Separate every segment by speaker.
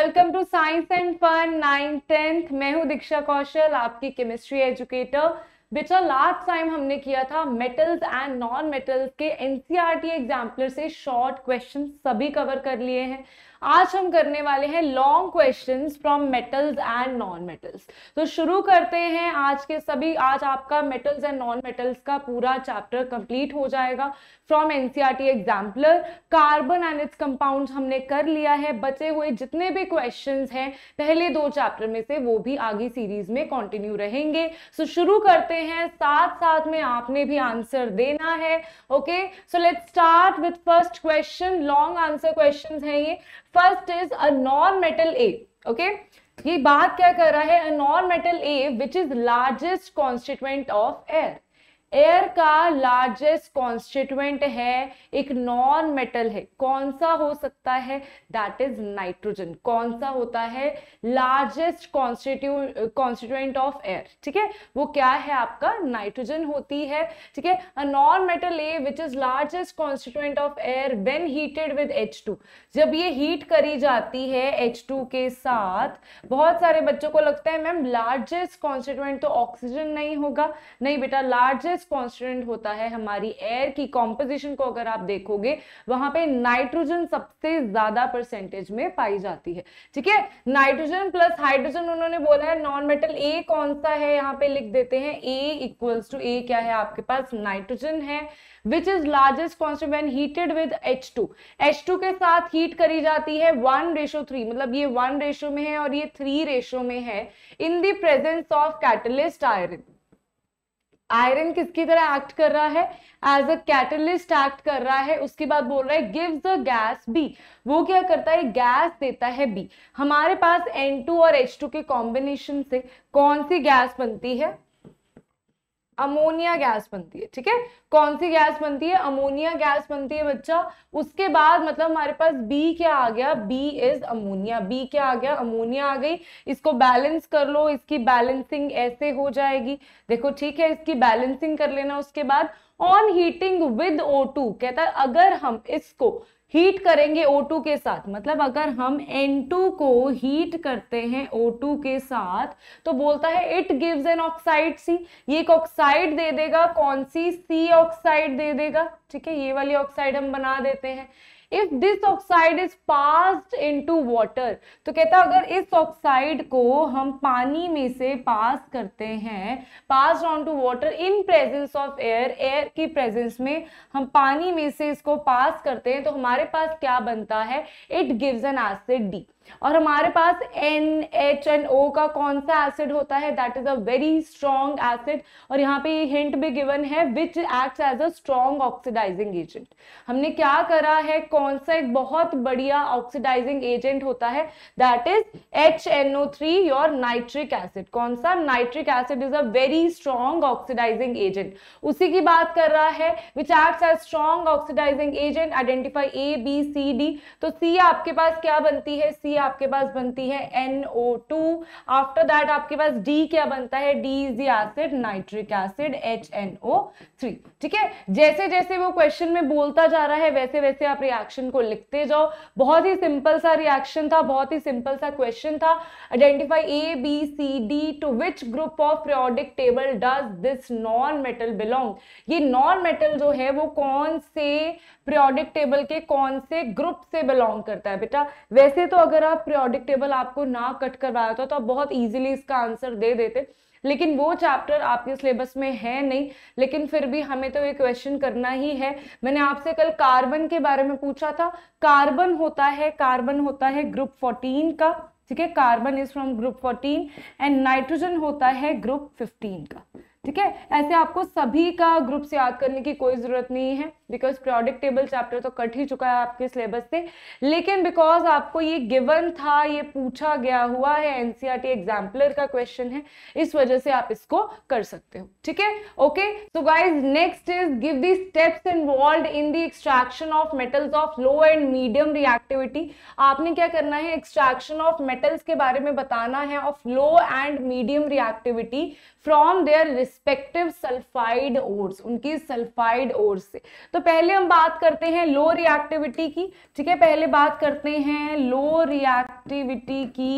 Speaker 1: Welcome to science and fun nine tenth मैं हूं दीक्षा कौशल आपकी केमिस्ट्री एजुकेटर बेटा लास्ट टाइम हमने किया था मेटल्स एंड नॉन मेटल्स के एनसीईआरटी एग्जाम्पलर e से शॉर्ट क्वेश्चन सभी कवर कर लिए हैं आज हम करने वाले हैं long question from metals and non metals तो शुरू करते हैं आज के सभी आज आपका मेटल्स एंड नॉन मेटल्स का पूरा चैप्टर कंप्लीट हो जाएगा from NCERT exemplar carbon and its compound हमने कर लिया है बचे हुए जितने भी क्वेश्चन हैं पहले दो चैप्टर में से वो भी आगे सीरीज में कंटिन्यू रहेंगे सो so, शुरू करते हैं साथ साथ में आपने भी आंसर देना है okay so let start with first question long answer question है ये first is a non metal A okay ये बात क्या कर रहा है a non metal A which is largest constituent of air air का लार्जेस्ट कॉन्स्टिट्यूएंट है एक नॉन मेटल है कौन सा हो सकता है दैट इज नाइट्रोजन कौन सा होता है लार्जेस्ट कॉन्स्टिट्यू कॉन्स्टिट्यूएंट ऑफ एयर ठीक है वो क्या है आपका नाइट्रोजन होती है ठीक है a non metal A which is largest constituent of air when heated with H two जब ये हीट करी जाती है एच टू के साथ बहुत सारे बच्चों को लगता है मैम लार्जेस्ट कॉन्स्टिट्यूएंट तो ऑक्सीजन नहीं होगा नहीं बेटा लार्जेस्ट स्ट्रेस कॉन्स्टेंट होता है हमारी एयर की कॉम्पोजिशन को अगर आप देखोगे वहां पे नाइट्रोजन सबसे ज्यादा परसेंटेज में पाई जाती है ठीक है नाइट्रोजन प्लस हाइड्रोजन उन्होंने बोला है नॉन मेटल ए कौन सा है यहाँ पे लिख देते हैं ए इक्वल्स टू ए क्या है आपके पास नाइट्रोजन है which is largest constant when heated with H two H two के साथ हीट करी जाती है वन रेशो थ्री मतलब ये वन रेशो में है और ये थ्री रेशो में है in the presence of catalyst iron iron किसकी तरह एक्ट कर रहा है एज अ कैटलिस्ट एक्ट कर रहा है उसके बाद बोल रहा है गिव द गैस बी वो क्या करता है गैस देता है बी हमारे पास N2 और H2 के कॉम्बिनेशन से कौन सी गैस बनती है अमोनिया गैस बनती है ठीक है कौन सी गैस बनती है अमोनिया गैस बनती है बच्चा उसके बाद मतलब हमारे पास बी क्या आ गया बी इज अमोनिया बी क्या आ गया अमोनिया आ गई इसको बैलेंस कर लो इसकी बैलेंसिंग ऐसे हो जाएगी देखो ठीक है इसकी बैलेंसिंग कर लेना उसके बाद ऑन हीटिंग विद ओ कहता है अगर हम इसको हीट करेंगे O2 के साथ मतलब अगर हम N2 को हीट करते हैं O2 के साथ तो बोलता है it gives an oxide C ये एक ऑक्साइड दे देगा कौन सी सी ऑक्साइड दे देगा ठीक है ये वाली ऑक्साइड हम बना देते हैं if this oxide is passed into water तो कहता अगर इस ऑक्साइड को हम पानी में से पास करते हैं pass on to water in presence of air air की प्रेजेंस में हम पानी में से इसको पास करते हैं तो हमारे पास क्या बनता है it gives an acid D और हमारे पास एन एच एन ओ का कौन सा एसिड होता है that is a very strong acid और यहाँ पे हिंट भी गिवन है which act as a strong oxidising agent हमने क्या करा है कौन सा एक बहुत बढ़िया ऑक्सीडाइजिंग एजेंट होता है that is H N O three your nitric acid कौन सा nitric acid is a very strong oxidising agent उसी की बात कर रहा है which act as strong oxidising agent identify A B C D तो सी आपके पास क्या बनती है सी आपके पास बनती है NO2 आफ्टर दैट आपके पास D क्या बनता है D is the acid nitric acid HNO3 ठीक है जैसे जैसे वो क्वेश्चन में बोलता जा रहा है वैसे वैसे आप रिएक्शन को लिखते जाओ बहुत ही सिंपल सा रिएक्शन था बहुत ही सिंपल सा क्वेश्चन था identify A B C D to which group of periodic table does this non metal belong ये नॉन मेटल जो है वो कौन से प्रियोडिक टेबल के कौन से ग्रुप से बिलोंग करता है बेटा वैसे तो अगर आप प्रियोडिक टेबल आपको ना कट करवाया होता तो आप बहुत ईजिली इसका आंसर दे देते लेकिन वो चैप्टर आपके सिलेबस में है नहीं लेकिन फिर भी हमें तो ये क्वेश्चन करना ही है मैंने आपसे कल कार्बन के बारे में पूछा था कार्बन होता है कार्बन होता है ग्रुप फोर्टीन का ठीक है carbon is from group fourteen and nitrogen होता है ग्रुप फिफ्टीन का ठीक है ऐसे आपको सभी का ग्रुप से याद करने की कोई ज़रूरत नहीं है बिकॉज प्रोडिक टेबल चैप्टर तो कट ही चुका है आपके सिलेबस से लेकिन बिकॉज आपको ये गिवन था ये पूछा गया हुआ है एनसीआरटी एग्जाम्पलर e का क्वेश्चन है इस वजह से आप इसको कर सकते हो ठीक है okay so guys next is give the steps involve in the extraction of metals of low and medium reactivity आपने क्या करना है एक्सट्रैक्शन ऑफ मेटल्स के बारे में बताना है of low and medium reactivity from their respective sulphide ores उनकी सल्फाइड ओर्स से तो पहले हम बात करते हैं लो रिएक्टिविटी की ठीक है पहले बात करते हैं लो रिएक्टिविटी की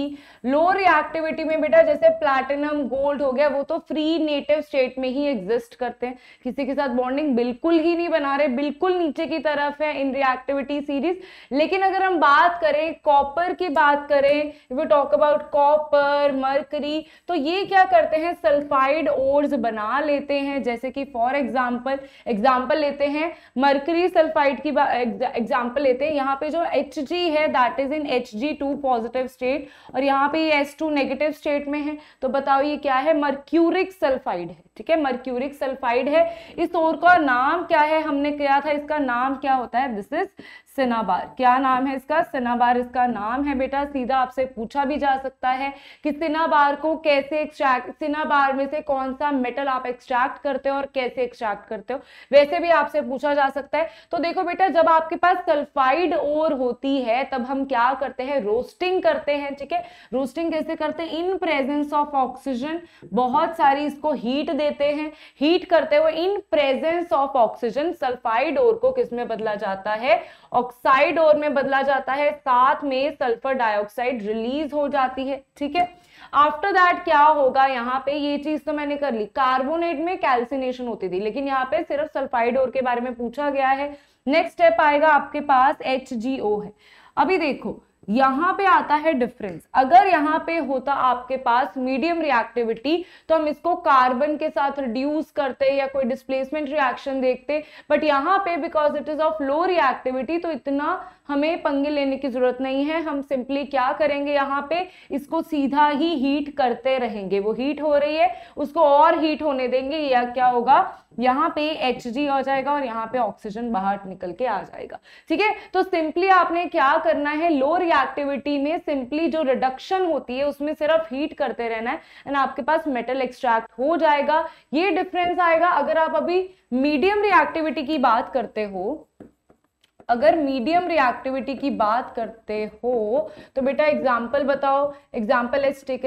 Speaker 1: लो रिएक्टिविटी में बेटा जैसे प्लैटिनम गोल्ड हो गया वो तो फ्री नेटिव स्टेट में ही एग्जिस्ट करते हैं किसी के साथ बॉन्डिंग बिल्कुल ही नहीं बना रहे बिल्कुल नीचे की तरफ है इन रिएक्टिविटी सीरीज लेकिन अगर हम बात करें कॉपर की बात करें we talk about copper mercury तो ये क्या करते हैं सल्फाइड ओर्स बना लेते हैं जैसे कि फॉर एग्जाम्पल एग्जाम्पल लेते हैं मर्करी सल्फाइड की एग्जाम्पल लेते हैं यहाँ पे जो एच है that is in H positive state और यहाँ पे एस टू नेगेटिव स्टेट में है तो बताओ ये क्या है मर्क्यूरिक सल्फाइड है ठीक है मर्क्यूरिक सल्फाइड है इस और का नाम क्या है हमने किया था इसका नाम क्या होता है दिस इज सिनाबार क्या नाम है इसका सिनाबार इसका नाम है बेटा सीधा आपसे पूछा भी जा सकता है कि सिनाबार को कैसे एक्सट्रैक्ट सिनाबार में से कौन सा मेटल आप एक्सट्रैक्ट करते हो और कैसे एक्सट्रैक्ट करते हो वैसे भी आपसे पूछा जा सकता है तो देखो बेटा जब आपके पास सल्फाइड और होती है तब हम क्या करते हैं रोस्टिंग करते हैं ठीक है रोस्टिंग कैसे करते हैं इन प्रेजेंस ऑफ ऑक्सीजन बहुत सारी इसको हीट देते हैं हीट करते हुए in presence of oxygen sulphide ore को किस में बदला जाता है ऑक्साइड ओर में बदला जाता है साथ में सल्फर डाइऑक्साइड रिलीज हो जाती है ठीक है आफ्टर दैट क्या होगा यहाँ पे ये चीज तो मैंने कर ली कार्बोनेट में कैल्सिनेशन होती थी लेकिन यहाँ पे सिर्फ सल्फाइड ओर के बारे में पूछा गया है नेक्स्ट स्टेप आएगा आपके पास एच है अभी देखो यहां पे आता है डिफरेंस अगर यहां पे होता आपके पास मीडियम रिएक्टिविटी तो हम इसको कार्बन के साथ रिड्यूस करते या कोई डिस्प्लेसमेंट रिएक्शन देखते बट यहां पे because it is of low reactivity तो इतना हमें पंगे लेने की जरूरत नहीं है हम सिंपली क्या करेंगे यहां पे इसको सीधा ही हीट करते रहेंगे वो हीट हो रही है उसको और हीट होने देंगे या क्या होगा यहाँ पे एच हो जाएगा और यहाँ पे ऑक्सीजन बाहर निकल के आ जाएगा ठीक है तो सिंपली आपने क्या करना है लो रिएक्टिविटी में सिंपली जो रिडक्शन होती है उसमें सिर्फ हीट करते रहना है एंड आपके पास मेटल एक्सट्रैक्ट हो जाएगा ये डिफरेंस आएगा अगर आप अभी मीडियम रिएक्टिविटी की बात करते हो अगर मीडियम रिएक्टिविटी की बात करते हो तो बेटा एग्जाम्पल बताओ example let's take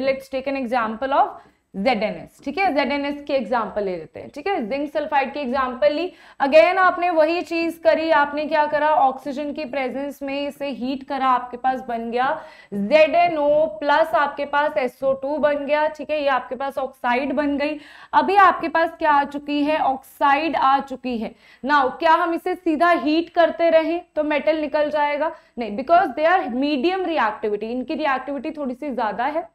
Speaker 1: let's take an example of ZNS, ठीक है जेड के की एग्जाम्पल ले लेते हैं ठीक है जिंक सल्फाइड की एग्जाम्पल ली अगेन आपने वही चीज करी आपने क्या करा ऑक्सीजन की प्रेजेंस में इसे हीट करा आपके पास बन गया जेड प्लस आपके पास एसओ टू बन गया ठीक है ये आपके पास ऑक्साइड बन गई अभी आपके पास क्या आ चुकी है ऑक्साइड आ चुकी है ना क्या हम इसे सीधा हीट करते रहे तो मेटल निकल जाएगा नहीं because they are medium reactivity इनकी रिएक्टिविटी थोड़ी सी ज्यादा है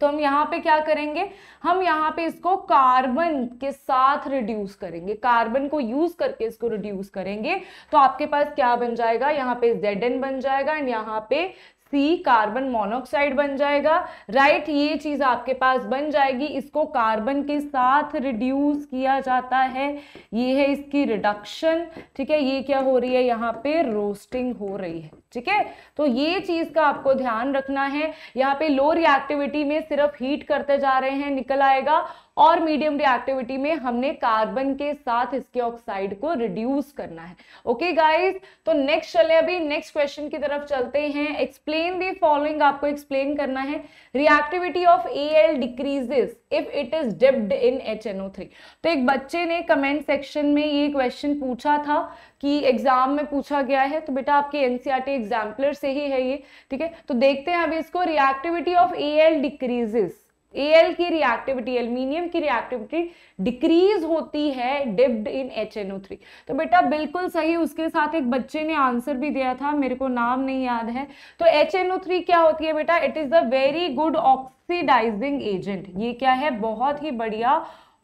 Speaker 1: तो हम यहाँ पे क्या करेंगे हम यहाँ पे इसको कार्बन के साथ रिड्यूस करेंगे कार्बन को यूज करके इसको रिड्यूस करेंगे तो आपके पास क्या बन जाएगा यहाँ पे जेड बन जाएगा एंड यहाँ पे सी कार्बन मोनोक्साइड बन जाएगा राइट right, ये चीज़ आपके पास बन जाएगी इसको कार्बन के साथ रिड्यूस किया जाता है ये है इसकी रिडक्शन ठीक है ये क्या हो रही है यहाँ पे रोस्टिंग हो रही है ठीक है तो ये चीज़ का आपको ध्यान रखना है यहाँ पे लो रिएक्टिविटी में सिर्फ हीट करते जा रहे हैं निकल आएगा और मीडियम रिएक्टिविटी में हमने कार्बन के साथ इसके ऑक्साइड को रिड्यूस करना है ओके गाइज तो नेक्स्ट चले अभी नेक्स्ट क्वेश्चन की तरफ चलते हैं एक्सप्लेन दी फॉलोइंग आपको एक्सप्लेन करना है reactivity of A L decreases if it is dipped in H तो एक बच्चे ने कमेंट सेक्शन में ये क्वेश्चन पूछा था कि एग्जाम में पूछा गया है तो बेटा आपके एनसीईआरटी एग्जाम्पलर e से ही है ये ठीक है तो देखते हैं अभी इसको reactivity of A L decreases L की रिएक्टिविटी एल्यूमिनियम की रिएक्टिविटी डिक्रीज होती है डिप्ड इन थ्री तो बेटा बिल्कुल सही उसके साथ एक बच्चे ने आंसर भी दिया था मेरे को नाम नहीं याद है तो एच एन ओ थ्री क्या होती है बेटा it is the very good oxidising agent ये क्या है बहुत ही बढ़िया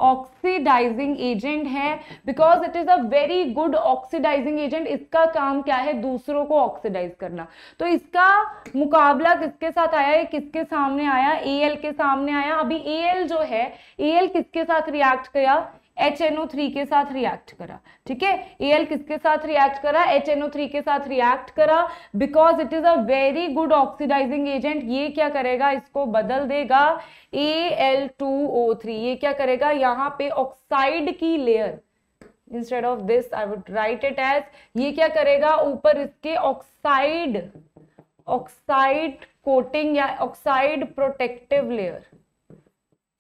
Speaker 1: ऑक्सीडाइजिंग एजेंट है because it is a very good oxidising agent इसका काम क्या है दूसरों को ऑक्सीडाइज करना तो इसका मुकाबला किसके साथ आया है किसके सामने आया ए के सामने आया अभी ए जो है ए किसके साथ रिएक्ट किया एच के साथ रिएक्ट करा ठीक है ए किसके साथ रिएक्ट करा एच के साथ रिएक्ट करा because it is a very good oxidising agent ये क्या करेगा इसको बदल देगा A L two O three ये क्या करेगा यहाँ पे ऑक्साइड की layer instead of this I would write it as ये क्या करेगा ऊपर इसके ऑक्साइड ऑक्साइड कोटिंग या ऑक्साइड प्रोटेक्टिव लेयर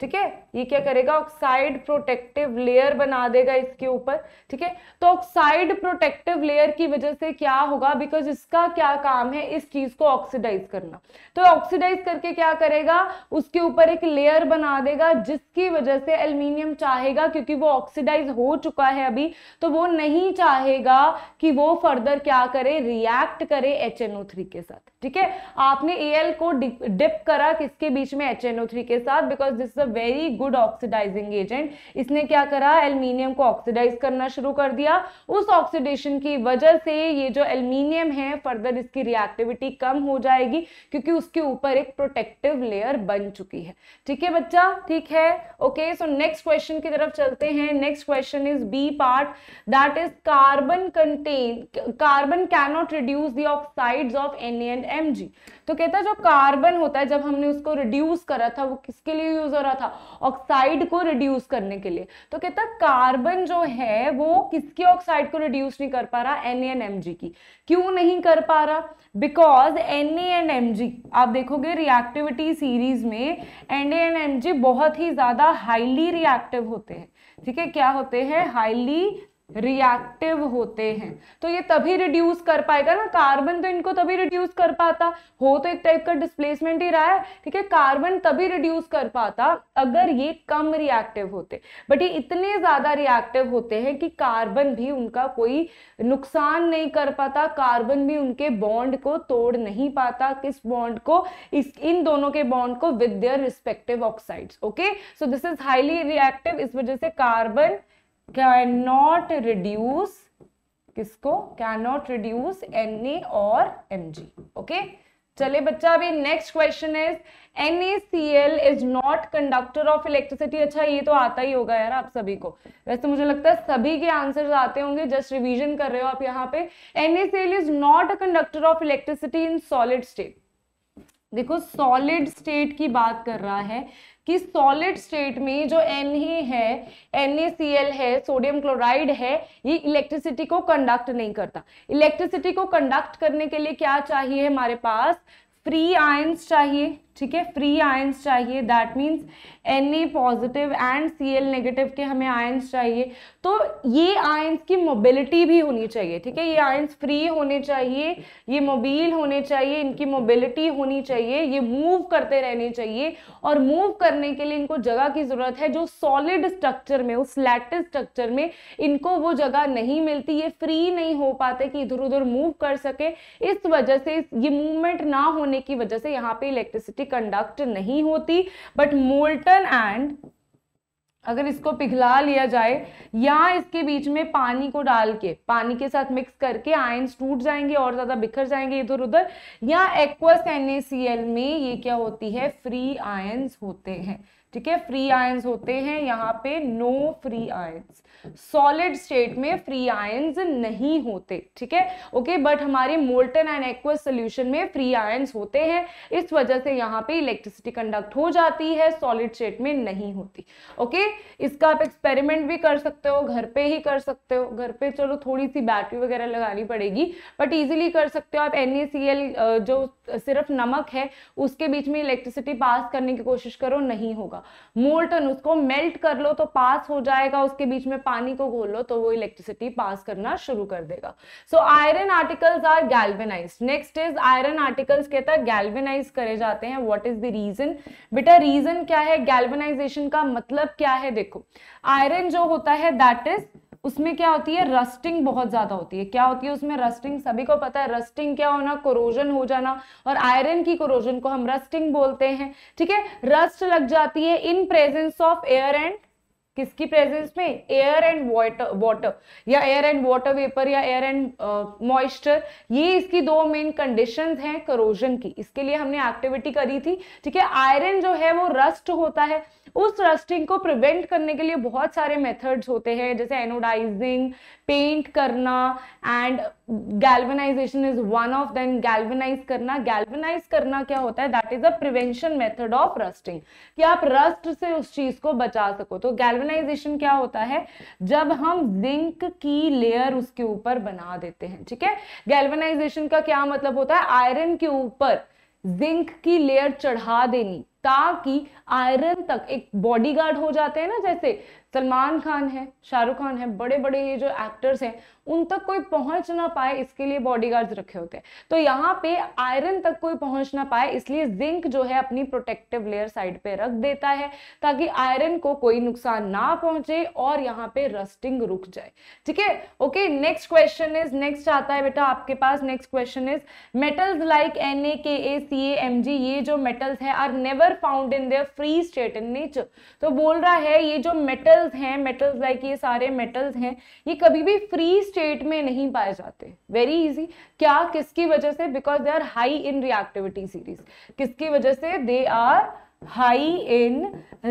Speaker 1: ठीक है ये क्या करेगा ऑक्साइड प्रोटेक्टिव लेयर बना देगा इसके ऊपर ठीक है तो ऑक्साइड प्रोटेक्टिव लेयर की वजह से क्या होगा बिकॉज इसका क्या काम है इस चीज को ऑक्सीडाइज करना तो ऑक्सीडाइज करके क्या करेगा उसके ऊपर एक लेयर बना देगा जिसकी वजह से एल्यूमिनियम चाहेगा क्योंकि वो ऑक्सीडाइज हो चुका है अभी तो वो नहीं चाहेगा कि वो फर्दर क्या करे रिएक्ट करे एच के साथ ठीक है आपने ए को डिप करा किसके बीच में एच के साथ because this very good oxidising agent इसने क्या करा एल्यूमिनियम को ऑक्सीडाइज करना शुरू कर दिया उस ऑक्सीडेशन की वजह से ये जो एल्यूमिनियम है फर्दर इसकी रिएक्टिविटी कम हो जाएगी क्योंकि उसके ऊपर एक प्रोटेक्टिव लेयर बन चुकी है ठीक है बच्चा ठीक है ओके सो नेक्स्ट क्वेश्चन की तरफ चलते हैं next question is B part that is carbon contain carbon cannot reduce the oxides of N and M तो कहता है जो कार्बन होता है जब हमने उसको रिड्यूस करा था वो किसके लिए यूज हो रहा था ऑक्साइड को रिड्यूस करने के लिए तो कहता है कार्बन जो है वो किसके ऑक्साइड को रिड्यूस नहीं कर पा रहा एन एन एम जी की क्यों नहीं कर पा रहा because N A and M G आप देखोगे रिएक्टिविटी सीरीज में N A and M G बहुत ही ज्यादा हाईली रिएक्टिव होते हैं ठीक है क्या होते हैं हाईली रिएक्टिव होते हैं तो ये तभी रिड्यूस कर पाएगा ना कार्बन तो इनको तभी रिड्यूस कर पाता हो तो एक टाइप का डिस्प्लेसमेंट ही रहा है ठीक है कार्बन तभी रिड्यूस कर पाता अगर ये कम रिएक्टिव होते बट ये इतने ज्यादा रिएक्टिव होते हैं कि कार्बन भी उनका कोई नुकसान नहीं कर पाता कार्बन भी उनके बॉन्ड को तोड़ नहीं पाता किस बॉन्ड को इस इन दोनों के बॉन्ड को with their respective oxides okay so this is highly reactive इस वजह से कार्बन कैन नॉट रिड्यूस किसको can not reduce N A और एम जी ओके चले बच्चा अभी next question is N A C L is not conductor of electricity अच्छा ये तो आता ही होगा यार आप सभी को वैसे तो मुझे लगता है सभी के आंसर्स आते होंगे जस्ट रिवीजन कर रहे हो आप यहाँ पे N A C L is not a conductor of electricity in solid state देखो सॉलिड स्टेट की बात कर रहा है कि सॉलिड स्टेट में जो एन ए e है एन e है सोडियम क्लोराइड है ये इलेक्ट्रिसिटी को कंडक्ट नहीं करता इलेक्ट्रिसिटी को कंडक्ट करने के लिए क्या चाहिए हमारे पास फ्री आयंस चाहिए ठीक है फ्री आयंस चाहिए that means N A positive and C L negative के हमें आयंस चाहिए तो ये आयंस की मोबिलिटी भी होनी चाहिए ठीक है ये आयंस फ्री होने चाहिए ये मोबिल होने चाहिए इनकी मोबिलिटी होनी चाहिए ये मूव करते रहने चाहिए और मूव करने के लिए इनको जगह की ज़रूरत है जो सॉलिड स्ट्रक्चर में उस लैट स्ट्रक्चर में इनको वो जगह नहीं मिलती ये फ्री नहीं हो पाते कि इधर उधर मूव कर सके इस वजह से ये मूवमेंट ना होने होने की वजह से यहाँ पे इलेक्ट्रिसिटी कंडक्ट नहीं होती बट मोल्टन एंड अगर इसको पिघला लिया जाए या इसके बीच में पानी को डाल के पानी के साथ मिक्स करके आयंस टूट जाएंगे और ज़्यादा बिखर जाएंगे इधर उधर या एक्वस एन में ये क्या होती है फ्री आयंस होते हैं ठीक है फ्री आयंस होते हैं यहाँ पे no free ions solid state में फ्री आयंस नहीं होते ठीक है ओके बट हमारे मोल्टन एंड एक्वस सोल्यूशन में फ्री आयंस होते हैं इस वजह से यहाँ पे इलेक्ट्रिसिटी कंडक्ट हो जाती है सॉलिड स्टेट में नहीं होती ओके इसका आप एक्सपेरिमेंट भी कर सकते हो घर पे ही कर सकते हो घर पे चलो थोड़ी सी बैटरी वगैरह लगानी पड़ेगी बट इजीली कर सकते हो आप एन जो सिर्फ नमक है उसके बीच में इलेक्ट्रिसिटी पास करने की कोशिश करो नहीं होगा मोल्टन उसको मेल्ट कर लो तो पास हो जाएगा उसके बीच में पानी पानी को घोल लो तो वो इलेक्ट्रिसिटी पास करना शुरू कर देगा so iron articles are galvanise next is iron articles के तहत गैल्वेनाइज करे जाते हैं व्हाट इज द रीजन बेटा रीजन क्या है गैल्वेनाइजेशन का मतलब क्या है देखो आयरन जो होता है दैट इज उसमें क्या होती है रस्टिंग बहुत ज्यादा होती है क्या होती है उसमें रस्टिंग सभी को पता है रस्टिंग क्या होना कोरोजन हो जाना और आयरन की कोरोजन को हम रस्टिंग बोलते हैं ठीक है रस्ट लग जाती है in presence of air and किसकी प्रेजेंस में एयर एंड वाटर वाटर या एयर एंड वाटर वेपर या एयर एंड मॉइस्चर ये इसकी दो मेन कंडीशन हैं करोजन की इसके लिए हमने एक्टिविटी करी थी ठीक है आयरन जो है वो रस्ट होता है उस रस्टिंग को प्रिवेंट करने के लिए बहुत सारे मेथड्स होते हैं जैसे एनोडाइजिंग पेंट करना and galvanisation is one of then galvanise करना गैल्वेनाइज करना क्या होता है that is a prevention method of rusting कि आप रस्ट से उस चीज को बचा सको तो गैल्वेनाइजेशन क्या होता है जब हम जिंक की लेयर उसके ऊपर बना देते हैं ठीक है गैल्वेनाइजेशन का क्या मतलब होता है आयरन के ऊपर जिंक की लेयर चढ़ा देनी ताकि आयरन तक एक बॉडीगार्ड हो जाते हैं ना जैसे सलमान खान है शाहरुख खान है बड़े बड़े ये जो एक्टर्स हैं उन तक कोई पहुंच ना पाए इसके लिए बॉडीगार्ड्स रखे होते हैं तो यहाँ पे आयरन तक कोई पहुंच ना पाए इसलिए जिंक जो है अपनी प्रोटेक्टिव लेयर साइड पे रख देता है ताकि आयरन को कोई नुकसान ना पहुंचे और यहाँ पे रस्टिंग रुक जाए ठीक है okay next question is next आता है बेटा आपके पास next question is metals like N A K A C A M G ये जो मेटल्स है are never found in their free state in nature तो बोल रहा है ये जो मेटल्स हैं मेटल्स लाइक ये सारे मेटल्स हैं ये कभी भी फ्री स्टेट में नहीं पाए जाते वेरी इजी क्या किसकी वजह से because they are high in reactivity series किसकी वजह से they are high in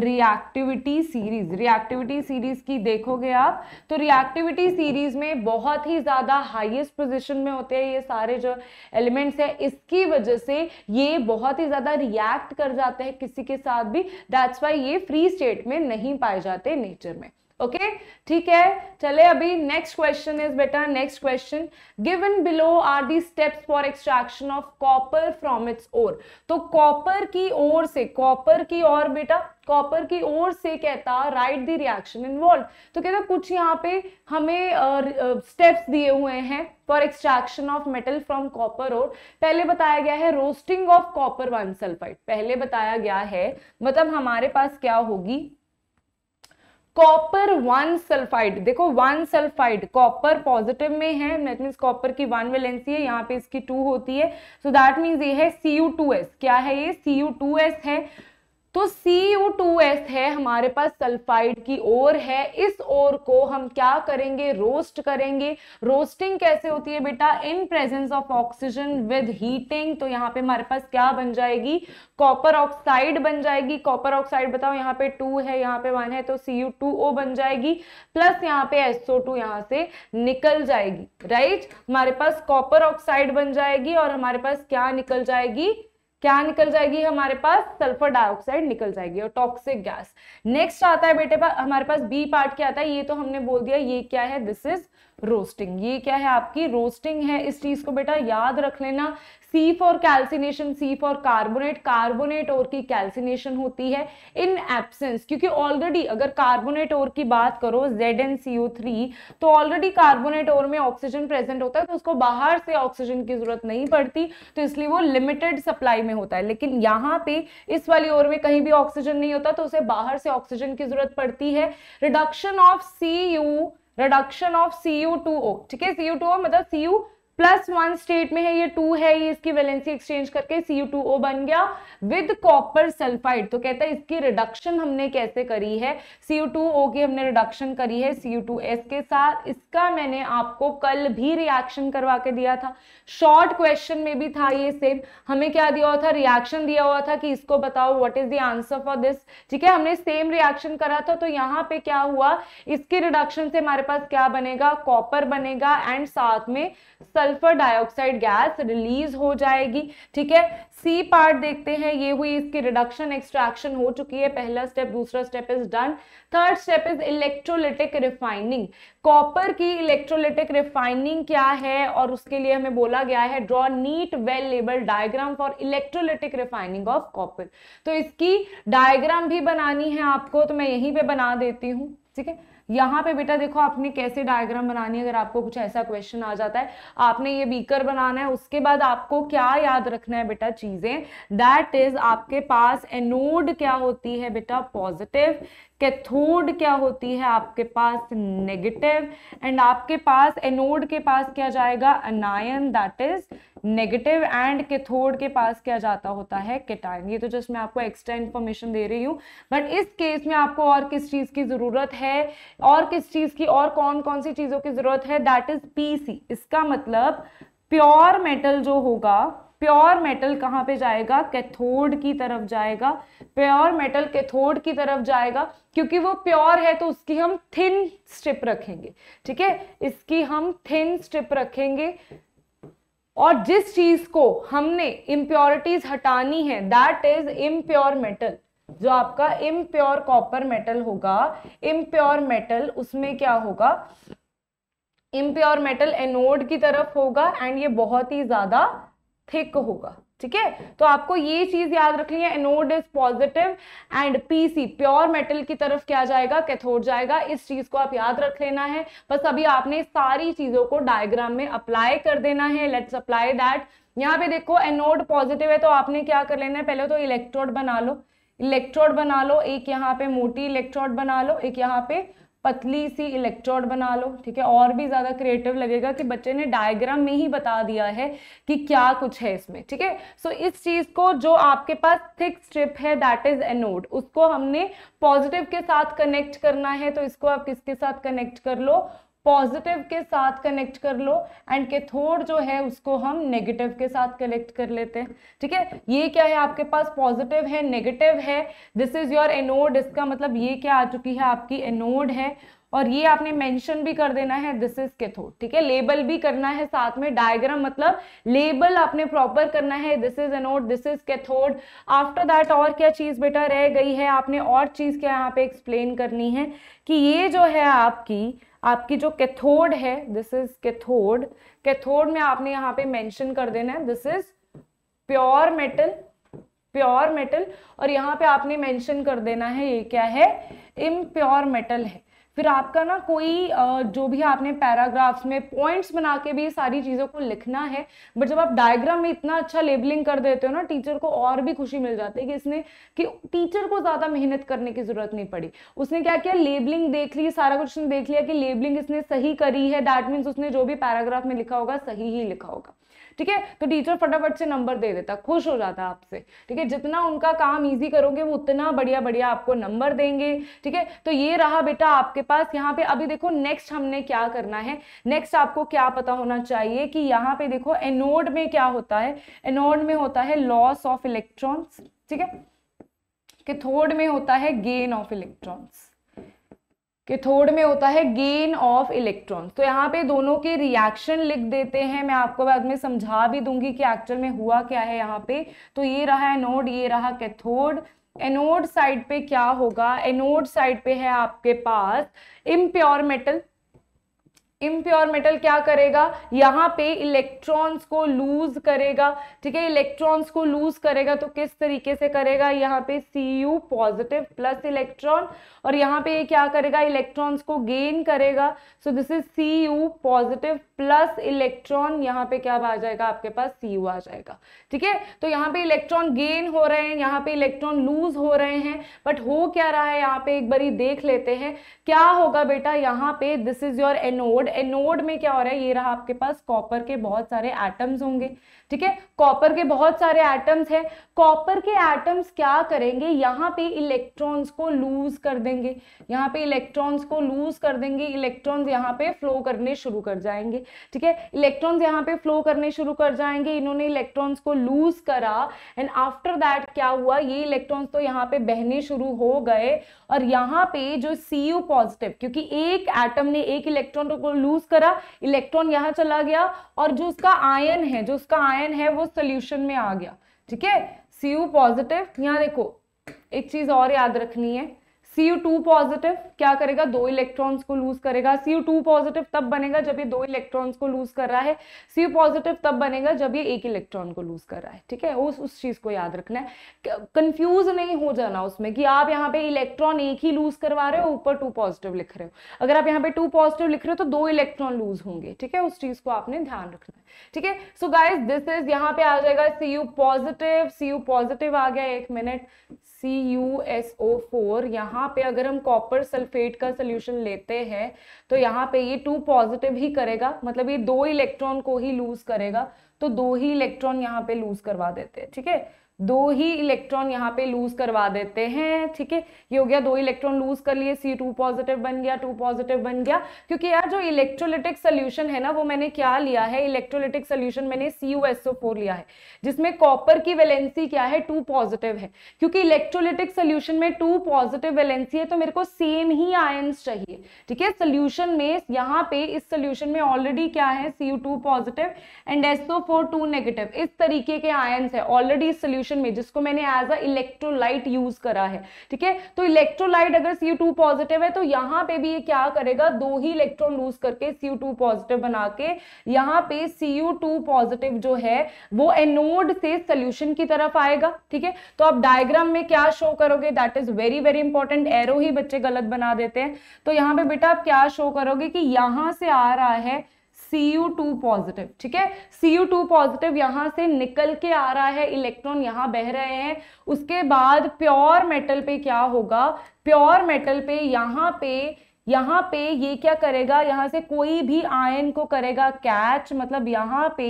Speaker 1: reactivity series reactivity series की देखोगे आप तो रिएक्टिविटी सीरीज में बहुत ही ज़्यादा हाइएस्ट पोजिशन में होते हैं ये सारे जो एलिमेंट्स हैं इसकी वजह से ये बहुत ही ज़्यादा रिएक्ट कर जाते हैं किसी के साथ भी दैट्स वाई ये फ्री स्टेट में नहीं पाए जाते नेचर में ओके ठीक है चले अभी नेक्स्ट क्वेश्चन इज बेटा next question given below are the steps for extraction of copper from its ore तो कॉपर की ओर से कॉपर की ओर बेटा कॉपर की ओर से कहता राइट द रिएक्शन इन्वॉल्व तो कहता कुछ यहाँ पे हमें स्टेप्स दिए हुए हैं for extraction of metal from copper ore पहले बताया गया है roasting of copper one sulphide पहले बताया गया है मतलब हमारे पास क्या होगी कॉपर वन सल्फाइड देखो वन सल्फाइड कॉपर पॉजिटिव में है दैट मीन्स कॉपर की वन वेलेंसी है यहाँ पे इसकी टू होती है सो दैट मीन्स ये है सी यू टू एस क्या है ये सी यू टू एस है तो एस है हमारे पास सल्फाइड की ओर है इस ओर को हम क्या करेंगे रोस्ट करेंगे रोस्टिंग कैसे होती है बेटा in presence of oxygen with heating तो यहाँ पे हमारे पास क्या बन जाएगी कॉपर ऑक्साइड बन जाएगी कॉपर ऑक्साइड बताओ यहाँ पे टू है यहाँ पे वन है तो सी यू टू ओ बन जाएगी प्लस यहाँ पे एसओ टू यहाँ से निकल जाएगी राइट हमारे पास कॉपर ऑक्साइड बन जाएगी और हमारे पास क्या निकल जाएगी क्या निकल जाएगी हमारे पास सल्फर डाइऑक्साइड निकल जाएगी और टॉक्सिक गैस नेक्स्ट आता है बेटे हमारे पास बी पार्ट क्या आता है ये तो हमने बोल दिया ये क्या है दिस इज रोस्टिंग ये क्या है आपकी रोस्टिंग है इस चीज को बेटा याद रख लेना C for calcination C for carbonate carbonate ore की कैल्सिनेशन होती है इन एब्सेंस क्योंकि ऑलरेडी अगर कार्बोनेट और की बात करो Z N C O three तो ऑलरेडी कार्बोनेट और में ऑक्सीजन प्रेजेंट होता है तो उसको बाहर से ऑक्सीजन की जरूरत नहीं पड़ती तो इसलिए वो लिमिटेड सप्लाई में होता है लेकिन यहाँ पे इस वाली और में कहीं भी ऑक्सीजन नहीं होता तो उसे बाहर से ऑक्सीजन की जरूरत पड़ती है reduction of C U reduction of C U two O ठीक है सी यू टू ओ मतलब C U plus one state में है ये टू है ये इसकी वैलेंसी एक्सचेंज करके सी यू टू ओ बन गया विद कॉपर सल्फाइड तो कहता है इसकी रिडक्शन हमने कैसे करी है सी यू टू ओ की हमने रिडक्शन करी है सी यू टू एस के साथ इसका मैंने आपको कल भी रिएक्शन करवा के दिया था शॉर्ट क्वेश्चन में भी था ये सेम हमें क्या दिया हुआ था रिएक्शन दिया हुआ था कि इसको बताओ what is the answer for this ठीक है हमने सेम रिएक्शन करा था तो यहाँ पे क्या हुआ इसके रिडक्शन से हमारे पास क्या बनेगा कॉपर बनेगा एंड साथ में सल सल्फर डाइऑक्साइड गैस रिलीज हो जाएगी ठीक है सी पार्ट देखते हैं ये हुई इसकी रिडक्शन एक्सट्रैक्शन हो चुकी है पहला स्टेप दूसरा step is done third step is electrolytic refining copper की इलेक्ट्रोलिटिक रिफाइनिंग क्या है और उसके लिए हमें बोला गया है draw neat well label diagram for electrolytic refining of copper तो इसकी डायग्राम भी बनानी है आपको तो मैं यहीं पे बना देती हूँ ठीक है यहाँ पे बेटा देखो आपने कैसे डायग्राम बनानी है अगर आपको कुछ ऐसा क्वेश्चन आ जाता है आपने ये बीकर बनाना है उसके बाद आपको क्या याद रखना है बेटा चीज़ें दैट इज आपके पास एनोड क्या होती है बेटा पॉजिटिव कैथोड क्या होती है आपके पास नेगेटिव एंड आपके पास एनोड के पास क्या जाएगा anion that is negative and cathode के पास क्या जाता होता है केटायन ये तो जस्ट मैं आपको एक्स्ट्रा इन्फॉर्मेशन दे रही हूँ बट इस केस में आपको और किस चीज़ की ज़रूरत है और किस चीज़ की और कौन कौन सी चीज़ों की ज़रूरत है दैट इज पी इसका मतलब प्योर मेटल जो होगा प्योर मेटल कहाँ पे जाएगा कैथोड की तरफ जाएगा प्योर मेटल कैथोड की तरफ जाएगा क्योंकि वो प्योर है तो उसकी हम थिन स्ट्रिप रखेंगे ठीक है इसकी हम थिन स्ट्रिप रखेंगे और जिस चीज को हमने इम्प्योरिटीज हटानी है दैट इज इम्प्योर मेटल जो आपका इम्प्योर कॉपर मेटल होगा इम्प्योर मेटल उसमें क्या होगा इम्प्योर मेटल एनोड की तरफ होगा एंड ये बहुत ही ज्यादा थिक होगा ठीक है तो आपको ये चीज याद रखनी है anode is positive and PC pure metal की तरफ क्या जाएगा कैथोड जाएगा इस चीज को आप याद रख लेना है बस अभी आपने सारी चीजों को डायग्राम में अप्लाई कर देना है लेट्स अप्लाई दैट यहाँ पे देखो एनोड पॉजिटिव है तो आपने क्या कर लेना है पहले तो इलेक्ट्रोड बना लो इलेक्ट्रोड बना लो एक यहाँ पे मोटी इलेक्ट्रोड बना लो एक यहाँ पे पतली सी इलेक्ट्रोड बना लो ठीक है और भी ज़्यादा क्रिएटिव लगेगा कि बच्चे ने डायग्राम में ही बता दिया है कि क्या कुछ है इसमें ठीक है सो इस चीज़ को जो आपके पास थिक स्ट्रिप है दैट इज़ एनोड उसको हमने पॉजिटिव के साथ कनेक्ट करना है तो इसको आप किसके साथ कनेक्ट कर लो पॉजिटिव के साथ कनेक्ट कर लो एंड कैथोड जो है उसको हम नेगेटिव के साथ कनेक्ट कर लेते हैं ठीक है ये क्या है आपके पास पॉजिटिव है नेगेटिव है दिस इज योर एनोड इसका मतलब ये क्या आ चुकी है आपकी एनोड है और ये आपने मेंशन भी कर देना है दिस इज केथोड ठीक है लेबल भी करना है साथ में डायग्राम मतलब लेबल आपने प्रॉपर करना है this is anode this is cathode after that और क्या चीज़ बेटा रह गई है आपने और चीज़ क्या यहाँ पे एक्सप्लेन करनी है कि ये जो है आपकी आपकी जो कैथोड है दिस इज कैथोड कैथोड में आपने यहाँ पे मेंशन कर देना है this is pure metal pure metal और यहाँ पे आपने मेंशन कर देना है ये क्या है इम्प्योर मेटल है फिर आपका ना कोई जो भी आपने पैराग्राफ्स में पॉइंट्स बना के भी सारी चीज़ों को लिखना है बट जब आप डायग्राम में इतना अच्छा लेबलिंग कर देते हो ना टीचर को और भी खुशी मिल जाती है कि इसने कि टीचर को ज़्यादा मेहनत करने की ज़रूरत नहीं पड़ी उसने क्या किया लेबलिंग देख ली सारा कुछ देख लिया कि लेबलिंग इसने सही करी है दैट मीन्स उसने जो भी पैराग्राफ में लिखा होगा सही ही लिखा होगा ठीक है तो टीचर फटाफट से नंबर दे देता खुश हो जाता आपसे ठीक है जितना उनका काम ईजी करोगे वो उतना बढ़िया बढ़िया आपको नंबर देंगे ठीक है तो ये रहा बेटा आपके पास यहाँ पे अभी देखो नेक्स्ट हमने क्या करना है नेक्स्ट आपको क्या पता होना चाहिए कि यहाँ पे देखो एनोड में क्या होता है एनोड में होता है लॉस ऑफ इलेक्ट्रॉन्स ठीक है थोड़ में होता है गेन ऑफ इलेक्ट्रॉन्स कैथोड में होता है गेन ऑफ इलेक्ट्रॉन तो यहाँ पे दोनों के रिएक्शन लिख देते हैं मैं आपको बाद में समझा भी दूंगी कि एक्चुअल में हुआ क्या है यहाँ पे तो ये रहा एनोड ये रहा कैथोड एनोड साइड पे क्या होगा एनोड साइड पे है आपके पास इम्प्योर मेटल इम्प्योर मेटल क्या करेगा यहाँ पे इलेक्ट्रॉन्स को लूज करेगा ठीक है इलेक्ट्रॉन्स को लूज करेगा तो किस तरीके से करेगा यहाँ पे C U positive plus electron और यहाँ पे ये क्या करेगा इलेक्ट्रॉन्स को गेन करेगा so this is C U positive plus electron यहाँ पे क्या आ जाएगा आपके पास सी यू आ जाएगा ठीक है तो यहाँ पे इलेक्ट्रॉन गेन हो रहे हैं यहाँ पे इलेक्ट्रॉन लूज हो रहे हैं बट हो क्या रहा है यहाँ पे एक बारी देख लेते हैं क्या होगा बेटा यहाँ पे this is your anode anode anode में क्या हो रहा है ये रहा आपके पास कॉपर के बहुत सारे एटम्स होंगे ठीक है कॉपर के बहुत सारे एटम्स हैं कॉपर के एटम्स क्या करेंगे यहाँ पे इलेक्ट्रॉन्स को लूज कर देंगे यहाँ पे इलेक्ट्रॉन्स को लूज कर देंगे इलेक्ट्रॉन्स यहाँ पे फ्लो करने शुरू कर जाएंगे ठीक है इलेक्ट्रॉन्स यहाँ पे फ्लो करने शुरू कर जाएंगे इन्होंने इलेक्ट्रॉन्स को लूज करा एंड आफ्टर दैट क्या हुआ ये इलेक्ट्रॉन्स तो यहाँ पे बहने शुरू हो गए और यहाँ पे जो सी पॉजिटिव क्योंकि एक एटम ने एक इलेक्ट्रॉन को लूज करा इलेक्ट्रॉन यहाँ चला गया और जो उसका आयन है जो उसका आयन है वो सोल्यूशन में आ गया ठीक है सी यू पॉजिटिव यहाँ देखो एक चीज और याद रखनी है सी टू पॉजिटिव क्या करेगा दो इलेक्ट्रॉन्स को लूज करेगा सी टू पॉजिटिव तब बनेगा जब ये दो इलेक्ट्रॉन्स को लूज कर रहा है सी पॉजिटिव तब बनेगा जब ये एक इलेक्ट्रॉन को लूज कर रहा है ठीक है उस उस चीज को याद रखना है कंफ्यूज नहीं हो जाना उसमें कि आप यहाँ पे इलेक्ट्रॉन एक ही लूज करवा रहे हो ऊपर टू पॉजिटिव लिख रहे हो अगर आप यहाँ पे टू पॉजिटिव लिख रहे हो तो दो इलेक्ट्रॉन लूज होंगे ठीक है उस चीज को आपने ध्यान रखना है ठीक है सो गाइज दिस इज यहाँ पे आ जाएगा सी पॉजिटिव सी पॉजिटिव आ गया एक minute C U S O four यहाँ पे अगर हम कॉपर सल्फेट का सोल्यूशन लेते हैं तो यहाँ पे ये टू पॉजिटिव ही करेगा मतलब ये दो इलेक्ट्रॉन को ही लूज करेगा तो दो ही इलेक्ट्रॉन यहाँ पे लूज करवा देते हैं ठीक है दो ही इलेक्ट्रॉन यहाँ पे लूज करवा देते हैं ठीक है ये हो गया दो इलेक्ट्रॉन लूज कर लिए सी टू पॉजिटिव बन गया टू पॉजिटिव बन गया क्योंकि यार जो इलेक्ट्रोलिटिक सोल्यूशन है ना वो मैंने क्या लिया है इलेक्ट्रोलिटिक सोल्यूशन मैंने C U S O four लिया है जिसमें कॉपर की वेलेंसी क्या है टू पॉजिटिव है क्योंकि इलेक्ट्रोलिटिक सोल्यूशन में टू पॉजिटिव वेलेंसी है तो मेरे को सेम ही आयन्स चाहिए ठीक है सोल्यूशन में यहाँ पे इस सोल्यूशन में ऑलरेडी क्या है C U two positive and SO four two negative इस तरीके के आयन्स है ऑलरेडी इस सोल्यूशन सॉल्यूशन में जिसको मैंने एज अ इलेक्ट्रोलाइट यूज करा है ठीक है तो इलेक्ट्रोलाइट अगर सी टू पॉजिटिव है तो यहाँ पे भी ये क्या करेगा दो ही इलेक्ट्रॉन लूज करके सी टू पॉजिटिव बना के यहाँ पे सी टू पॉजिटिव जो है वो एनोड से सोल्यूशन की तरफ आएगा ठीक है तो आप डायग्राम में क्या शो करोगे that is very very important arrow ही बच्चे गलत बना देते हैं तो यहाँ पे बेटा आप क्या शो करोगे कि यहाँ से आ रहा है सी यू टू पॉजिटिव ठीक है सी यू टू पॉजिटिव यहाँ से निकल के आ रहा है इलेक्ट्रॉन यहाँ बह रहे हैं उसके बाद प्योर मेटल पे क्या होगा प्योर मेटल पे यहाँ पे यहाँ पे ये क्या करेगा यहाँ से कोई भी आयन को करेगा कैच मतलब यहाँ पे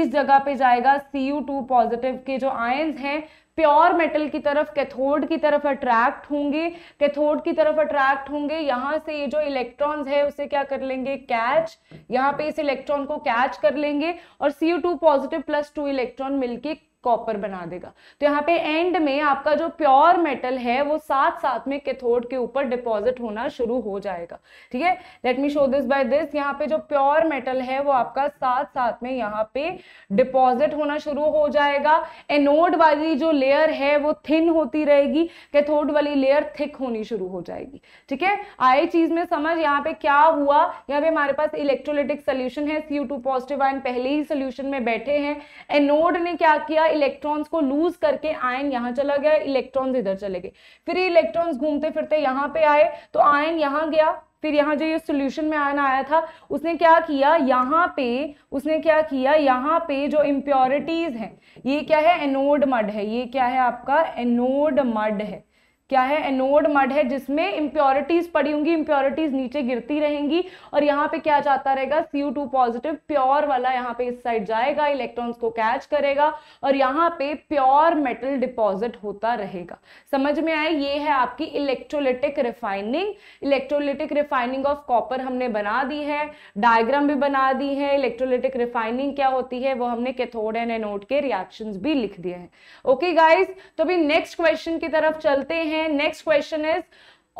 Speaker 1: इस जगह पे जाएगा सी यू टू पॉजिटिव के जो आयन हैं प्योर मेटल की तरफ कैथोड की तरफ अट्रैक्ट होंगे कैथोड की तरफ अट्रैक्ट होंगे यहाँ से ये जो इलेक्ट्रॉन्स है उसे क्या कर लेंगे कैच यहाँ पे इस इलेक्ट्रॉन को कैच कर लेंगे और C positive plus two electron मिलके कॉपर बना देगा तो यहाँ पे एंड में आपका जो प्योर मेटल है वो साथ साथ में कैथोड के ऊपर डिपॉजिट होना शुरू हो जाएगा ठीक है let me show this by this यहाँ पे जो प्योर मेटल है वो आपका साथ साथ में यहाँ पे डिपॉजिट होना शुरू हो जाएगा एनोड वाली जो लेयर है वो थिन होती रहेगी कैथोड वाली लेयर थिक होनी शुरू हो जाएगी ठीक है आए चीज में समझ यहाँ पे क्या हुआ यहाँ पे हमारे पास इलेक्ट्रोलिटिक सोल्यूशन है सी पॉजिटिव आइन पहले ही सोल्यूशन में बैठे हैं एनोड ने क्या किया इलेक्ट्रॉन्स को लूज करके आयन यहाँ चला गया इलेक्ट्रॉन्स इधर चले गए फिर ये इलेक्ट्रॉन्स घूमते फिरते यहाँ पे आए तो आयन यहाँ गया फिर यहाँ जो ये सोल्यूशन में आयन आया था उसने क्या किया यहाँ पे उसने क्या किया यहाँ पे जो इम्प्योरिटीज हैं ये क्या है एनोड मड है ये क्या है आपका एनोड मड है क्या है एनोड मड है जिसमें इंप्योरिटीज पड़ी होंगी इम्प्योरिटीज नीचे गिरती रहेंगी और यहाँ पे क्या जाता रहेगा सीयू टू पॉजिटिव प्योर वाला यहाँ पे इस साइड जाएगा इलेक्ट्रॉन्स को कैच करेगा और यहाँ पे प्योर मेटल डिपॉजिट होता रहेगा समझ में आए ये है आपकी electrolytic refining electrolytic refining of copper हमने बना दी है डायग्राम भी बना दी है इलेक्ट्रोलिटिक रिफाइनिंग क्या होती है वो हमने कैथोड एंड एनोड के रिएक्शन भी लिख दिए हैं ओके गाइज तो अभी नेक्स्ट क्वेश्चन की तरफ चलते हैं हैं next question is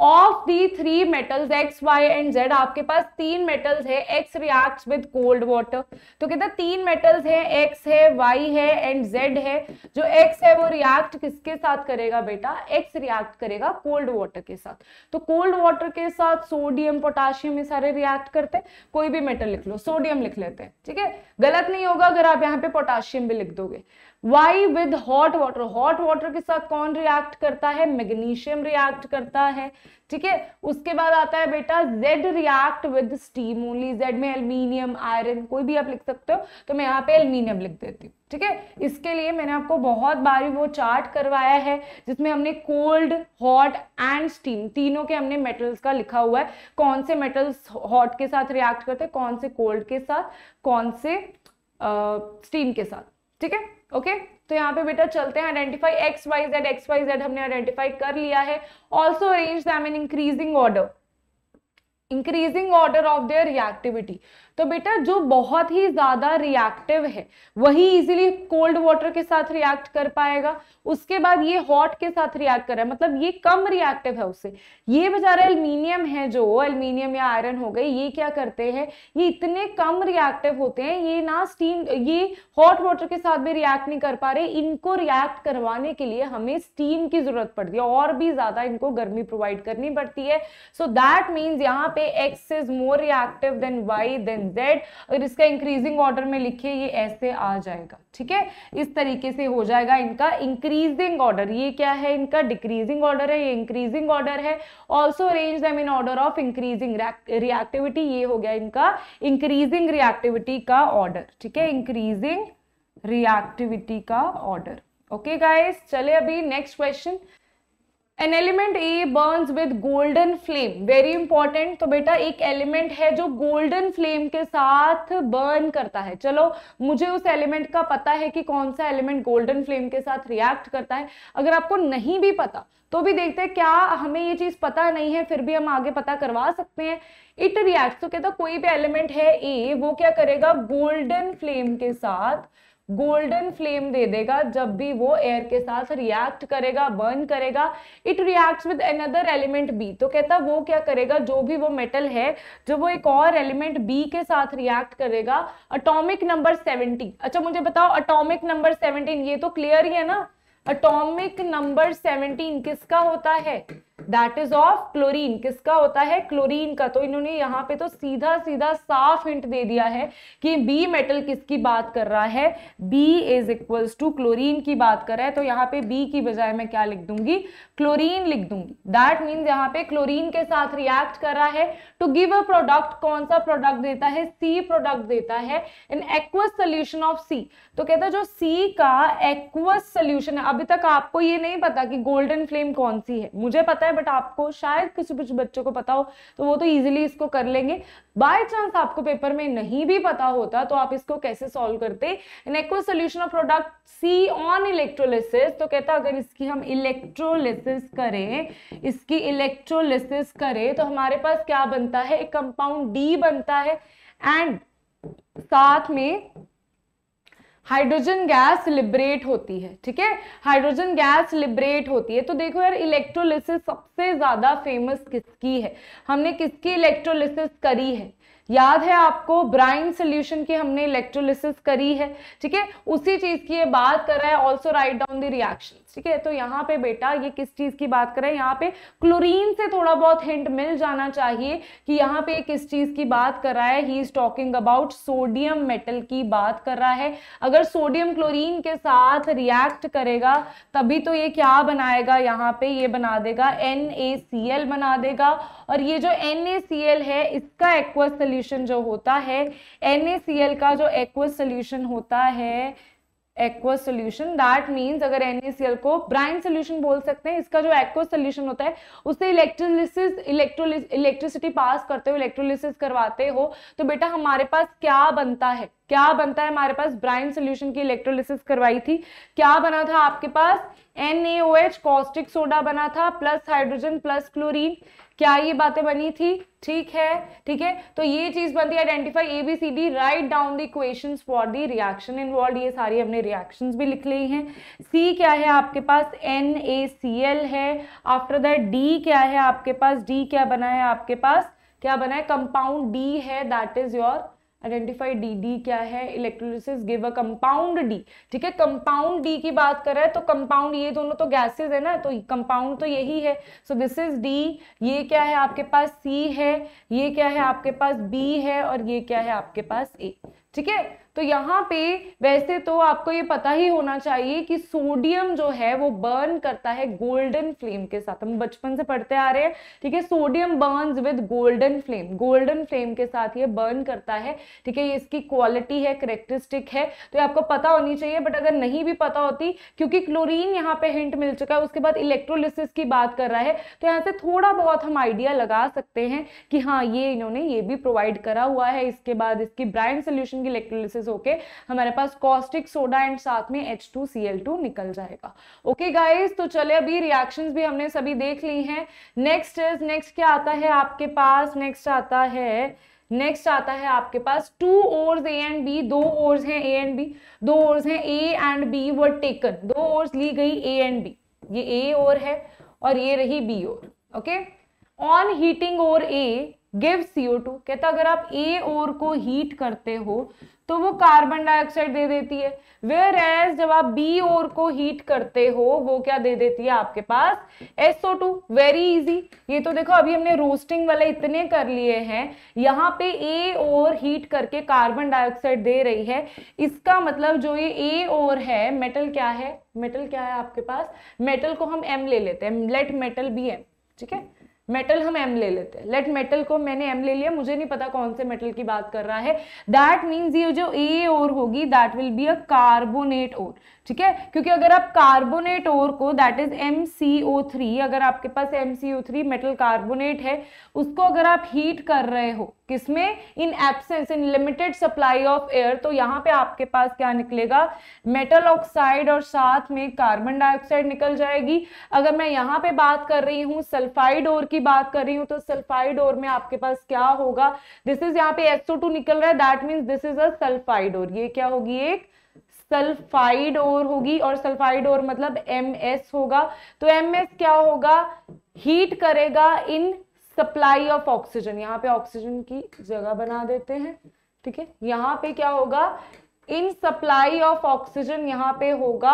Speaker 1: of the three metals X Y and Z आपके पास तीन मेटल्स है X reacts with cold water तो कहते हैं तीन मेटल्स है एक्स है वाई है एंड जेड है जो एक्स है वो रिएक्ट किसके साथ करेगा बेटा एक्स रिएक्ट करेगा कोल्ड वाटर के साथ तो कोल्ड वाटर के साथ सोडियम पोटाशियम ये सारे रिएक्ट करते हैं कोई भी मेटल लिख लो सोडियम लिख लेते हैं ठीक है गलत नहीं होगा अगर आप यहाँ पे पोटाशियम भी लिख दोगे Y with hot water hot water के साथ कौन रिएक्ट करता है मैग्नीशियम रिएक्ट करता है ठीक है उसके बाद आता है बेटा Z react with steam only Z में एल्मीनियम आयरन कोई भी आप लिख सकते हो तो मैं यहाँ पे एल्मीनियम लिख देती हूँ ठीक है इसके लिए मैंने आपको बहुत बार वो चार्ट करवाया है जिसमें हमने कोल्ड हॉट एंड स्टीम तीनों के हमने मेटल्स का लिखा हुआ है कौन से मेटल्स हॉट के साथ रिएक्ट करते हैं कौन से कोल्ड के साथ कौन से स्टीम uh, के साथ ठीक है ओके okay? तो यहाँ पे बेटा चलते हैं identify X Y Z X Y Z हमने आइडेंटिफाई कर लिया है also arrange them in increasing order increasing order of their reactivity तो बेटा जो बहुत ही ज़्यादा रिएक्टिव है वही इजीली कोल्ड वाटर के साथ रिएक्ट कर पाएगा उसके बाद ये हॉट के साथ रिएक्ट कर रहा है मतलब ये कम रिएक्टिव है उससे ये बेचारा एल्मीनियम है जो एल्मीनियम या आयरन हो गई ये क्या करते हैं ये इतने कम रिएक्टिव होते हैं ये ना स्टीम ये हॉट वाटर के साथ भी रिएक्ट नहीं कर पा रहे इनको रिएक्ट करवाने के लिए हमें स्टीम की जरूरत पड़ती है और भी ज़्यादा इनको गर्मी प्रोवाइड करनी पड़ती है सो दैट मीन्स यहाँ पे X is more reactive than Y then and Z अगर इसका इंक्रीजिंग ऑर्डर में लिखे ये ऐसे आ जाएगा ठीक है इस तरीके से हो जाएगा इनका इंक्रीजिंग ऑर्डर ये क्या है इनका डिक्रीजिंग ऑर्डर है ये इंक्रीजिंग ऑर्डर है also arrange them in order of increasing reactivity ये हो गया इनका इंक्रीजिंग रिएक्टिविटी का ऑर्डर ठीक है इंक्रीजिंग रिएक्टिविटी का ऑर्डर ओके गाइस चले अभी next question an element A burns with golden flame very important तो बेटा एक एलिमेंट है जो गोल्डन फ्लेम के साथ बर्न करता है चलो मुझे उस एलिमेंट का पता है कि कौन सा एलिमेंट गोल्डन फ्लेम के साथ रिएक्ट करता है अगर आपको नहीं भी पता तो भी देखते हैं क्या हमें ये चीज़ पता नहीं है फिर भी हम आगे पता करवा सकते हैं इट रिएक्ट तो कहता कोई भी एलिमेंट है ए वो क्या करेगा गोल्डन फ्लेम के साथ गोल्डन फ्लेम दे देगा जब भी वो एयर के साथ रिएक्ट करेगा बर्न करेगा it reacts with another element B तो कहता वो क्या करेगा जो भी वो मेटल है जो वो एक और एलिमेंट बी के साथ रिएक्ट करेगा अटोमिक नंबर सेवनटीन अच्छा मुझे बताओ अटोमिक नंबर सेवनटीन ये तो क्लियर ही है ना अटोमिक नंबर सेवनटीन किसका होता है दैट इज ऑफ क्लोरीन किसका होता है क्लोरीन का तो इन्होंने यहाँ पे तो सीधा सीधा साफ हिंट दे दिया है कि बी मेटल किसकी बात कर रहा है B is equals to chlorine की बात कर रहा है तो यहाँ पे बी की बजाय मैं क्या लिख दूंगी क्लोरीन लिख दूंगी दैट मीन्स यहाँ पे क्लोरीन के साथ रिएक्ट कर रहा है टू गिव अ प्रोडक्ट कौन सा प्रोडक्ट देता है सी प्रोडक्ट देता है in aqueous solution of C तो कहता है जो सी का एक्वस सोल्यूशन है अभी तक आपको ये नहीं पता कि गोल्डन फ्लेम कौन सी है मुझे पता आता है बट आपको शायद किसी कुछ बच्चों को पता हो तो वो तो ईजिली इसको कर लेंगे बाय चांस आपको पेपर में नहीं भी पता होता तो आप इसको कैसे सॉल्व करते solution of product C on electrolysis तो कहता अगर इसकी हम इलेक्ट्रोलिसिस करें इसकी इलेक्ट्रोलिसिस करें तो हमारे पास क्या बनता है एक कंपाउंड डी बनता है एंड साथ में हाइड्रोजन गैस लिबरेट होती है ठीक है हाइड्रोजन गैस लिबरेट होती है तो देखो यार इलेक्ट्रोलिसिस सबसे ज़्यादा फेमस किसकी है हमने किसकी इलेक्ट्रोलिसिस करी है याद है आपको ब्राइन सोल्यूशन की हमने इलेक्ट्रोलिसिस करी है ठीक है उसी चीज़ की ये बात कर रहा है also write down the reaction ठीक है तो यहाँ पे बेटा ये किस चीज़ की बात करें यहाँ पे क्लोरीन से थोड़ा बहुत हिंट मिल जाना चाहिए कि यहाँ पे किस चीज़ की बात कर रहा है he is talking about sodium metal की बात कर रहा है अगर सोडियम क्लोरीन के साथ रिएक्ट करेगा तभी तो ये क्या बनाएगा यहाँ पे ये बना देगा एन बना देगा और ये जो एन है इसका एक्वस सोल्यूशन जो होता है एन का जो एक्वस सोल्यूशन होता है एक्वा सोल्यूशन दैट मीन्स अगर एनएसएल को ब्राइन सोल्यूशन बोल सकते हैं इसका जो एक्वा सोल्यूशन होता है उससे इलेक्ट्रोलिसिस इलेक्ट्रिसिटी पास करते हो इलेक्ट्रोलिसिस करवाते हो तो बेटा हमारे पास क्या बनता है क्या बनता है हमारे पास ब्राइन सोल्यूशन की इलेक्ट्रोलिसिस करवाई थी क्या बना था आपके पास N A O H caustic soda बना था प्लस हाइड्रोजन प्लस क्लोरीन क्या ये बातें बनी थी ठीक है ठीक है तो ये चीज बनती है identify A B C D write down the equations for the reaction involve ये सारी हमने रिएक्शंस भी लिख ली हैं सी क्या है आपके पास एन ए सी एल है आफ्टर दैट डी क्या है आपके पास डी क्या बना है आपके पास क्या बना है कंपाउंड डी है that is your identify D D क्या है electrolysis give a compound D ठीक है कंपाउंड डी की बात कर रहा है तो कंपाउंड ये दोनों तो गैसेज है ना तो कंपाउंड तो यही है सो दिस इज डी ये क्या है आपके पास सी है ये क्या है आपके पास बी है और ये क्या है आपके पास ए ठीक है तो यहाँ पे वैसे तो आपको ये पता ही होना चाहिए कि सोडियम जो है वो बर्न करता है गोल्डन फ्लेम के साथ हम बचपन से पढ़ते आ रहे हैं ठीक है sodium burn with golden flame golden flame के साथ ये बर्न करता है ठीक है इसकी क्वालिटी है करेक्टरिस्टिक है तो ये आपको पता होनी चाहिए बट अगर नहीं भी पता होती क्योंकि क्लोरीन यहाँ पे हिंट मिल चुका है उसके बाद इलेक्ट्रोलिसिस की बात कर रहा है तो यहाँ से थोड़ा बहुत हम आइडिया लगा सकते हैं कि हाँ ये इन्होंने ये भी प्रोवाइड करा हुआ है इसके बाद इसकी ब्राइन सोल्यूशन की इलेक्ट्रोलिसिस प्रोसेस होके हमारे पास कॉस्टिक सोडा एंड साथ में H two C L two निकल जाएगा ओके okay गाइज तो चले अभी रिएक्शन भी हमने सभी देख ली है नेक्स्ट इज नेक्स्ट क्या आता है आपके पास नेक्स्ट आता है नेक्स्ट आता है आपके पास two ore A and B दो ओर हैं ए एंड बी दो ओर हैं A and B were taken दो ओर ली गई ए एंड बी ये ए ओर है और ये रही B ore okay on heating ore A give CO two कहता अगर आप ए ओर को हीट करते हो तो वो कार्बन डाइऑक्साइड दे देती है वेयर एज जब आप बी ओर को हीट करते हो वो क्या दे देती है आपके पास SO2 वेरी इजी ये तो देखो अभी हमने रोस्टिंग वाले इतने कर लिए हैं यहाँ पे ए ओर हीट करके कार्बन डाइऑक्साइड दे रही है इसका मतलब जो ये ए ओर है मेटल क्या है मेटल क्या है आपके पास मेटल को हम एम ले लेते हैं लेट मेटल बी एम ठीक है मेटल हम एम ले लेते हैं लेट मेटल को मैंने एम ले लिया मुझे नहीं पता कौन से मेटल की बात कर रहा है दैट मीन्स ये जो ए ओर होगी that will be a carbonate ore ठीक है क्योंकि अगर आप कार्बोनेट ओर को that is M C O three अगर आपके पास M C O three metal carbonate है उसको अगर आप हीट कर रहे हो किसमें in absence in limited supply of air तो यहाँ पे आपके पास क्या निकलेगा मेटल ऑक्साइड और साथ में कार्बन डाइऑक्साइड निकल जाएगी अगर मैं यहाँ पे बात कर रही हूँ सल्फाइड ओर की बात कर रही हूँ तो सल्फाइड ओर में आपके पास क्या होगा दिस इज यहाँ पे टू निकल रहा है that means this is a sulphide ore ये क्या होगी एक सल्फाइड ओर होगी और सल्फाइड ओर मतलब एम होगा तो एम क्या होगा हीट करेगा इन सप्लाई ऑफ ऑक्सीजन यहाँ पे ऑक्सीजन की जगह बना देते हैं ठीक है यहाँ पे क्या होगा इन सप्लाई ऑफ ऑक्सीजन यहाँ पे होगा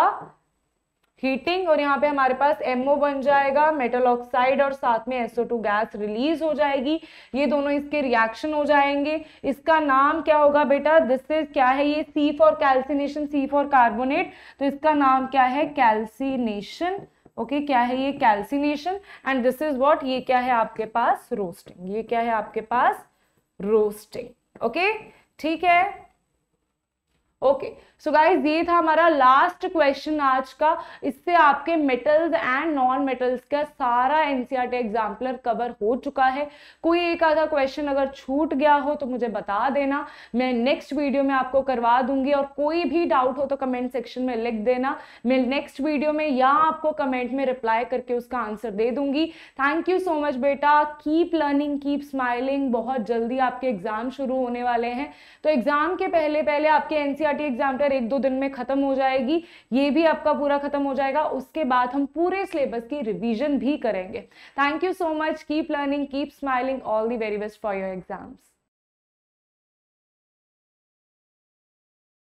Speaker 1: हीटिंग और यहाँ पे हमारे पास एमओ बन जाएगा मेटल ऑक्साइड और साथ में एसओ टू गैस रिलीज हो जाएगी ये दोनों इसके रिएक्शन हो जाएंगे इसका नाम क्या होगा बेटा दिस इज क्या है ये C for calcination C for carbonate तो इसका नाम क्या है कैल्सिनेशन ओके okay, क्या है ये calcination and this is what ये क्या है आपके पास रोस्टिंग ये क्या है आपके पास रोस्टिंग ओके okay? ठीक है ओके सो गाइज ये था हमारा लास्ट क्वेश्चन आज का इससे आपके मेटल्स एंड नॉन मेटल्स का सारा एनसीईआरटी एग्जाम्पलर कवर हो चुका है कोई एक आधा क्वेश्चन अगर छूट गया हो तो मुझे बता देना मैं नेक्स्ट वीडियो में आपको करवा दूंगी और कोई भी डाउट हो तो कमेंट सेक्शन में लिख देना मैं नेक्स्ट वीडियो में या आपको कमेंट में रिप्लाई करके उसका आंसर दे दूंगी थैंक यू सो मच बेटा कीप लर्निंग कीप स्माइलिंग बहुत जल्दी आपके एग्जाम शुरू होने वाले हैं तो एग्जाम के पहले पहले आपके एनसीआर जीआरटी तो एग्जाम एक दो दिन में खत्म हो जाएगी ये भी आपका पूरा खत्म हो जाएगा उसके बाद हम पूरे सिलेबस की रिविजन भी करेंगे thank you so much keep learning keep smiling all the very best for your exams